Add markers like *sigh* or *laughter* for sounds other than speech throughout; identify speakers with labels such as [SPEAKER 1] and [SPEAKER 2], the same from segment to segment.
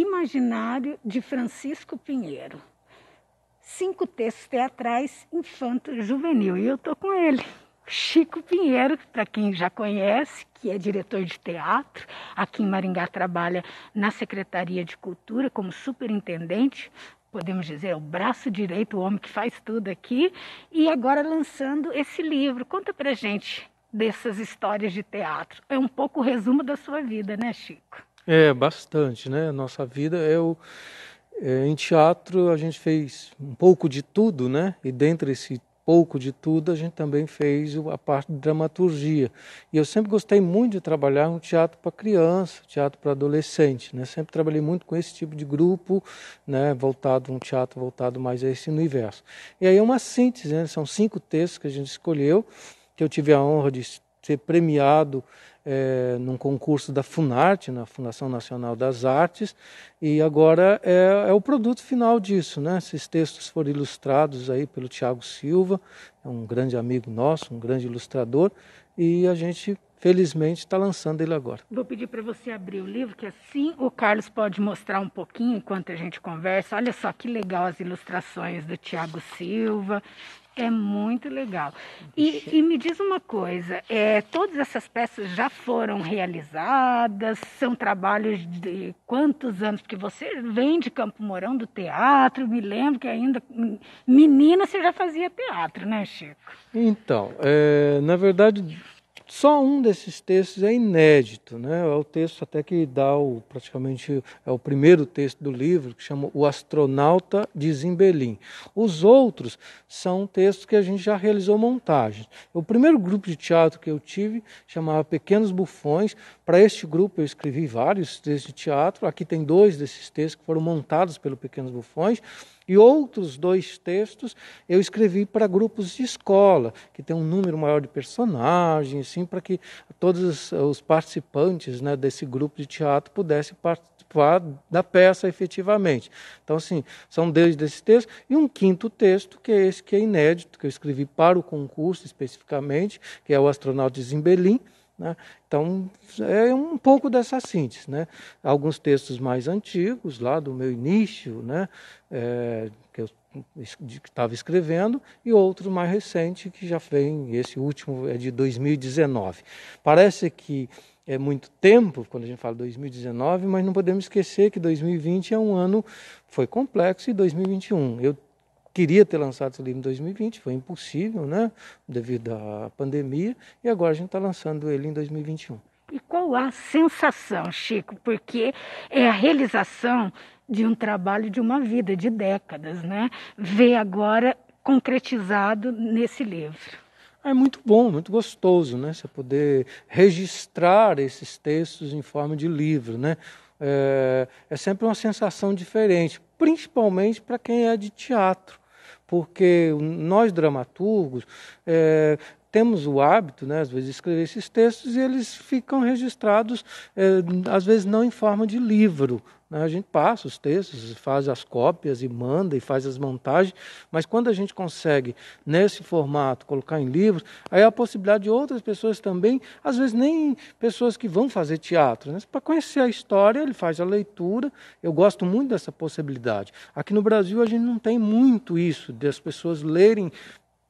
[SPEAKER 1] Imaginário de Francisco Pinheiro. Cinco textos teatrais infanto-juvenil. E eu estou com ele. Chico Pinheiro, para quem já conhece, que é diretor de teatro, aqui em Maringá trabalha na Secretaria de Cultura como superintendente, podemos dizer, é o braço direito, o homem que faz tudo aqui, e agora lançando esse livro. Conta para gente dessas histórias de teatro. É um pouco o resumo da sua vida, né, Chico?
[SPEAKER 2] É, bastante, né? Nossa vida é o. É, em teatro a gente fez um pouco de tudo, né? E dentro desse pouco de tudo a gente também fez a parte de dramaturgia. E eu sempre gostei muito de trabalhar no teatro para criança, teatro para adolescente, né? Sempre trabalhei muito com esse tipo de grupo, né? Voltado um teatro voltado mais a esse universo. E aí é uma síntese, né? São cinco textos que a gente escolheu, que eu tive a honra de ser premiado é, num concurso da Funarte, na Fundação Nacional das Artes, e agora é, é, o produto final disso, né? Esses textos foram ilustrados aí pelo Tiago Silva, é um grande amigo nosso, um grande ilustrador, e a gente felizmente está lançando ele agora.
[SPEAKER 1] Vou pedir para você abrir o livro, que assim o Carlos pode mostrar um pouquinho enquanto a gente conversa. Olha só que legal as ilustrações do Tiago Silva, é muito legal. E, e, me diz uma coisa: é, todas essas peças já foram realizadas? São trabalhos de quantos anos? Porque você vem de Campo Mourão do teatro, me lembro que ainda menina você já fazia teatro, né, Chico?
[SPEAKER 2] Então, é, na verdade, só um desses textos é inédito, né? é o texto até que dá o, praticamente é o primeiro texto do livro, que chama O Astronauta de Zimbelim. Os outros são textos que a gente já realizou montagens. O primeiro grupo de teatro que eu tive chamava Pequenos Bufões. Para este grupo eu escrevi vários textos de teatro. Aqui tem dois desses textos que foram montados pelo Pequenos Bufões. E outros dois textos eu escrevi para grupos de escola, que tem um número maior de personagens, assim, para que todos os participantes né, desse grupo de teatro pudessem participar da peça efetivamente. Então, assim, são dois desses textos. E um quinto texto, que é esse que é inédito, que eu escrevi para o concurso especificamente, que é o Astronauta de né? Então, é um pouco dessa síntese. Né? Alguns textos mais antigos, lá do meu início, né? É, que eu estava escrevendo, e outro mais recente, que já vem, esse último é de 2019. Parece que é muito tempo, quando a gente fala 2019, mas não podemos esquecer que 2020 é um ano, foi complexo, e 2021. Eu queria ter lançado esse livro em 2020, foi impossível, né? Devido à pandemia, e agora a gente está lançando ele em 2021.
[SPEAKER 1] E qual a sensação, Chico? Porque é a realização de um trabalho de uma vida, de décadas, né? Ver agora concretizado nesse livro.
[SPEAKER 2] Ah, é muito bom, muito gostoso, né? Você poder registrar esses textos em forma de livro, né? é, é sempre uma sensação diferente, principalmente para quem é de teatro porque nós dramaturgos é, temos o hábito, né, às vezes, de escrever esses textos e eles ficam registrados, eh, às vezes, não em forma de livro. Né? A gente passa os textos, faz as cópias e manda e faz as montagens, mas quando a gente consegue, nesse formato, colocar em livro, aí há a possibilidade de outras pessoas também, às vezes nem pessoas que vão fazer teatro. Né? Para conhecer a história, ele faz a leitura. Eu gosto muito dessa possibilidade. Aqui no Brasil, a gente não tem muito isso, das pessoas lerem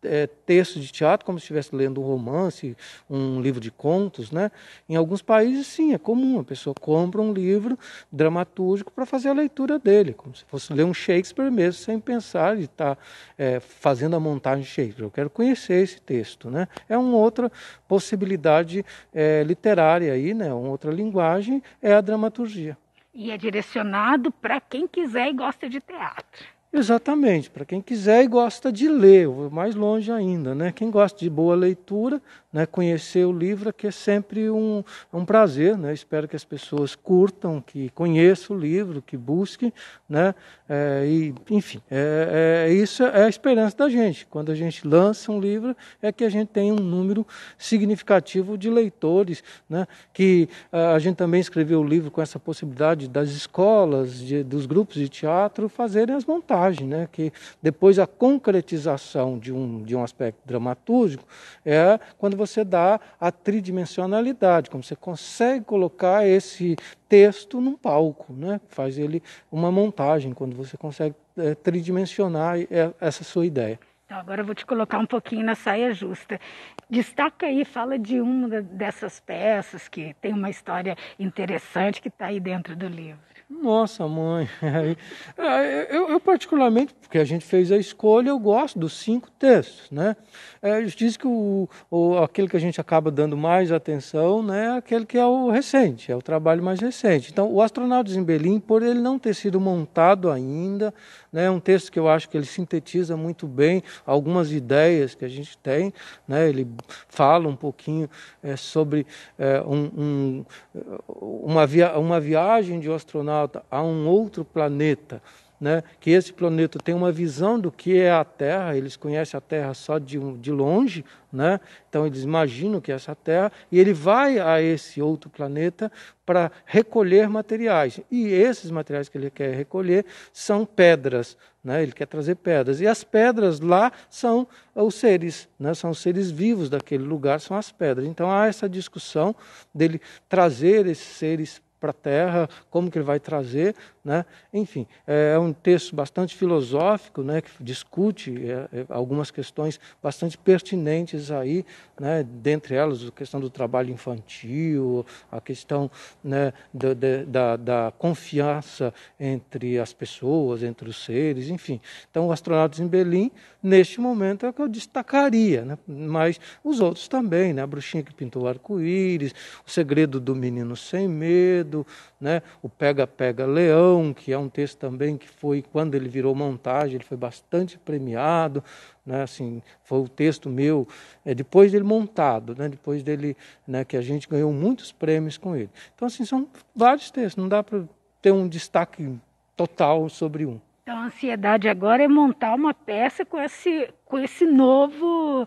[SPEAKER 2] é, textos de teatro como se estivesse lendo um romance, um livro de contos, né? Em alguns países, sim, é comum. A pessoa compra um livro dramatúrgico para fazer a leitura dele, como se fosse ler um Shakespeare mesmo, sem pensar de estar tá, é, fazendo a montagem de Shakespeare. Eu quero conhecer esse texto, né? É uma outra possibilidade é, literária aí, né? Uma outra linguagem é a dramaturgia.
[SPEAKER 1] E é direcionado para quem quiser e gosta de teatro.
[SPEAKER 2] Exatamente, para quem quiser e gosta de ler, vou mais longe ainda, né? Quem gosta de boa leitura, né? conhecer o livro que é sempre um, um prazer, né? Espero que as pessoas curtam, que conheçam o livro, que busquem, né? É, e, enfim, é, é, isso é a esperança da gente. Quando a gente lança um livro, é que a gente tem um número significativo de leitores, né? Que é, a gente também escreveu o livro com essa possibilidade das escolas, de, dos grupos de teatro fazerem as montagens né? que depois a concretização de um, de um aspecto dramatúrgico é quando você dá a tridimensionalidade, como você consegue colocar esse texto num palco, né? faz ele uma montagem, quando você consegue é, tridimensionar é, essa sua ideia.
[SPEAKER 1] Então, agora eu vou te colocar um pouquinho na saia justa. Destaca aí, fala de uma dessas peças que tem uma história interessante que está aí dentro do livro.
[SPEAKER 2] Nossa, mãe. *laughs* eu, eu, particularmente, porque a gente fez a escolha, eu gosto dos cinco textos, né? É, diz que o, o, aquele que a gente acaba dando mais atenção né, é aquele que é o recente, é o trabalho mais recente. Então, o Astronautas em Berlim, por ele não ter sido montado ainda, né, é um texto que eu acho que ele sintetiza muito bem algumas ideias que a gente tem, né? Ele fala um pouquinho é, sobre é, um, um, uma, via, uma viagem de astronauta astronauta a um outro planeta, né, que esse planeta tem uma visão do que é a Terra, eles conhecem a Terra só de, de longe, né, então eles imaginam que é essa Terra, e ele vai a esse outro planeta para recolher materiais. E esses materiais que ele quer recolher são pedras, né, ele quer trazer pedras. E as pedras lá são os seres, né, são os seres vivos daquele lugar, são as pedras. Então há essa discussão dele trazer esses seres para a Terra, como que ele vai trazer, né? Enfim, é um texto bastante filosófico, né? Que discute é, é, algumas questões bastante pertinentes aí, né? Dentre elas, a questão do trabalho infantil, a questão né? da, da, da confiança entre as pessoas, entre os seres, enfim. Então, astronautas em Berlim, neste momento, é o que eu destacaria, né? Mas os outros também, né? A bruxinha que pintou o arco-íris, o segredo do menino sem medo né? o Pega Pega Leão, que é um texto também que foi, quando ele virou montagem, ele foi bastante premiado, né? assim, foi o texto meu, é, depois dele montado, né? depois dele, né, que a gente ganhou muitos prêmios com ele. Então, assim, são vários textos, não dá para ter um destaque total sobre um.
[SPEAKER 1] Então, a ansiedade agora é montar uma peça com esse, com esse novo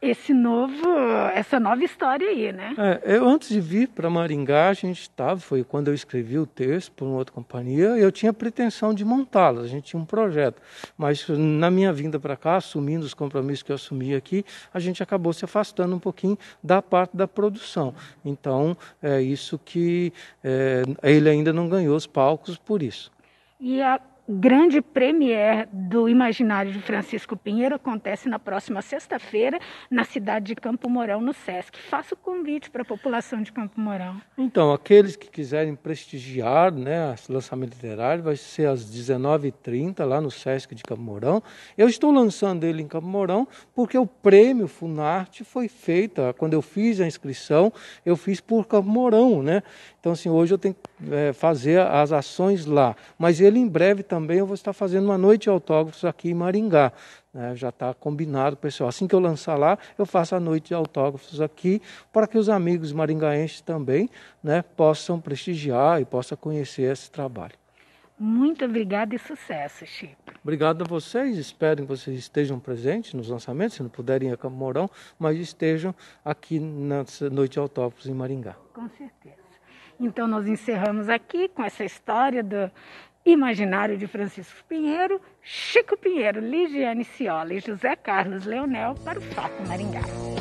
[SPEAKER 1] esse novo, essa nova história aí, né?
[SPEAKER 2] É, eu antes de vir para Maringá, a gente estava, foi quando eu escrevi o texto para uma outra companhia, eu tinha pretensão de montá lo a gente tinha um projeto, mas na minha vinda para cá, assumindo os compromissos que eu assumi aqui, a gente acabou se afastando um pouquinho da parte da produção. Então, é isso que é, ele ainda não ganhou os palcos por isso.
[SPEAKER 1] E a, grande premier do imaginário de Francisco Pinheiro acontece na próxima sexta-feira na cidade de Campo Mourão, no Sesc. Faço o convite para a população de Campo Mourão.
[SPEAKER 2] Então, aqueles que quiserem prestigiar né, esse lançamento literário, vai ser às 19h30 lá no Sesc de Campo Mourão. Eu estou lançando ele em Campo Mourão porque o prêmio Funarte foi feita, quando eu fiz a inscrição, eu fiz por Campo Mourão, né? Então, assim, hoje eu tenho que é, fazer as ações lá. Mas ele em breve também também eu vou estar fazendo uma noite de autógrafos aqui em Maringá. Né? Já está combinado, pessoal. Assim que eu lançar lá, eu faço a noite de autógrafos aqui para que os amigos maringaenses também né, possam prestigiar e possam conhecer esse trabalho.
[SPEAKER 1] Muito obrigada e sucesso, Chico.
[SPEAKER 2] Obrigado a vocês. Espero que vocês estejam presentes nos lançamentos, se não puderem a Camorão, mas estejam aqui na Noite de Autógrafos em Maringá.
[SPEAKER 1] Com certeza. Então, nós encerramos aqui com essa história do imaginário de Francisco Pinheiro, Chico Pinheiro, Ligiane Ciola e José Carlos Leonel para o Fato Maringá.